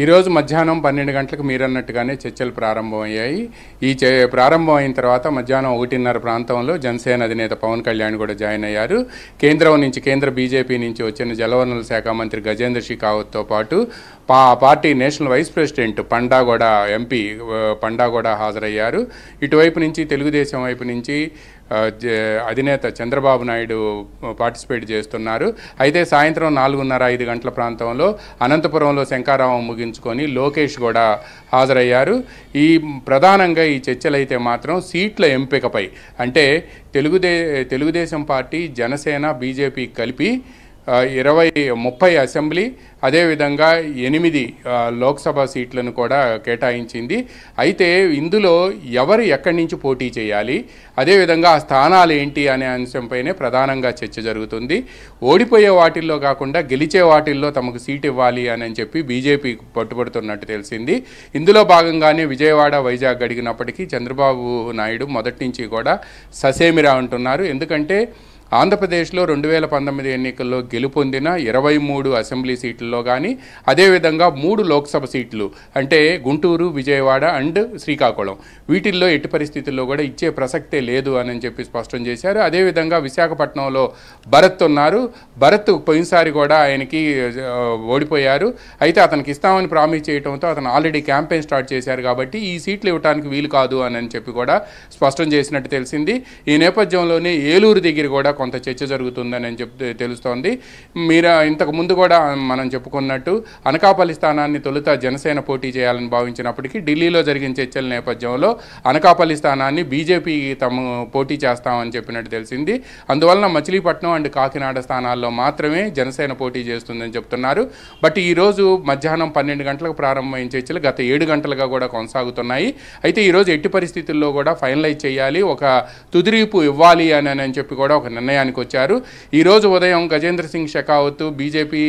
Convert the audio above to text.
ఈరోజు మధ్యాహ్నం పన్నెండు గంటలకు మీరన్నట్టుగానే చర్చలు ప్రారంభమయ్యాయి ఈ ప్రారంభం అయిన తర్వాత మధ్యాహ్నం ఒకటిన్నర ప్రాంతంలో జనసేన అధినేత పవన్ కళ్యాణ్ కూడా జాయిన్ అయ్యారు కేంద్రం నుంచి కేంద్ర బీజేపీ నుంచి వచ్చిన జలవనరుల శాఖ మంత్రి గజేంద్ర షికావత్తో పాటు పా పార్టీ నేషనల్ వైస్ ప్రెసిడెంట్ పండాగోడ ఎంపీ పండాగోడ హాజరయ్యారు ఇటువైపు నుంచి తెలుగుదేశం వైపు నుంచి అధినేత చంద్రబాబు నాయుడు పార్టిసిపేట్ చేస్తున్నారు అయితే సాయంత్రం నాలుగున్నర ఐదు గంటల ప్రాంతంలో అనంతపురంలో శంకారావం ముగించుకొని లోకేష్ కూడా హాజరయ్యారు ఈ ప్రధానంగా ఈ చర్చలైతే మాత్రం సీట్ల ఎంపికపై అంటే తెలుగుదే తెలుగుదేశం పార్టీ జనసేన బీజేపీ కలిపి ఇరవై ముప్పై అసెంబ్లీ అదేవిధంగా ఎనిమిది లోక్సభ సీట్లను కూడా కేటాయించింది అయితే ఇందులో ఎవరు ఎక్కడి నుంచి పోటీ చేయాలి అదేవిధంగా ఆ స్థానాలు ఏంటి అనే అంశంపైనే ప్రధానంగా చర్చ జరుగుతుంది ఓడిపోయే వాటిల్లో కాకుండా గెలిచే వాటిల్లో తమకు సీట్ ఇవ్వాలి అని చెప్పి బీజేపీ పట్టుబడుతున్నట్టు తెలిసింది ఇందులో భాగంగానే విజయవాడ వైజాగ్ అడిగినప్పటికీ చంద్రబాబు నాయుడు మొదటి నుంచి కూడా ససేమిరా అంటున్నారు ఎందుకంటే ఆంధ్రప్రదేశ్లో రెండు వేల పంతొమ్మిది ఎన్నికల్లో గెలుపొందిన ఇరవై మూడు అసెంబ్లీ సీట్లలో కానీ అదేవిధంగా మూడు లోక్సభ సీట్లు అంటే గుంటూరు విజయవాడ అండ్ శ్రీకాకుళం వీటిల్లో ఎట్టి పరిస్థితుల్లో కూడా ఇచ్చే ప్రసక్తే లేదు అని చెప్పి స్పష్టం చేశారు అదేవిధంగా విశాఖపట్నంలో భరత్ ఉన్నారు భరత్ పోయినసారి కూడా ఆయనకి ఓడిపోయారు అయితే అతనికి ఇస్తామని ప్రామిస్ చేయడంతో అతను ఆల్రెడీ క్యాంపెయిన్ స్టార్ట్ చేశారు కాబట్టి ఈ సీట్లు ఇవ్వడానికి వీలు కాదు అని చెప్పి కూడా స్పష్టం చేసినట్టు తెలిసింది ఈ నేపథ్యంలోనే ఏలూరు దగ్గర కూడా కొంత చర్చ జరుగుతుందని చెప్తే తెలుస్తోంది మీరు ఇంతకు ముందు కూడా మనం చెప్పుకున్నట్టు అనకాపల్లి స్థానాన్ని తొలుత జనసేన పోటీ చేయాలని భావించినప్పటికీ ఢిల్లీలో జరిగిన చర్చల నేపథ్యంలో అనకాపల్లి స్థానాన్ని బీజేపీ తము పోటీ చేస్తామని చెప్పినట్టు తెలిసింది అందువలన మచిలీపట్నం అండ్ కాకినాడ స్థానాల్లో మాత్రమే జనసేన పోటీ చేస్తుందని చెప్తున్నారు బట్ ఈరోజు మధ్యాహ్నం పన్నెండు గంటలకు ప్రారంభమైన చర్చలు గత ఏడు గంటలుగా కూడా కొనసాగుతున్నాయి అయితే ఈరోజు ఎట్టి పరిస్థితుల్లో కూడా ఫైనలైజ్ చేయాలి ఒక తుదిరీపు ఇవ్వాలి అని అని చెప్పి కూడా ఒక నిర్ణయం నిర్ణయానికి వచ్చారు ఈరోజు ఉదయం గజేంద్ర సింగ్ షెకావత్ బీజేపీ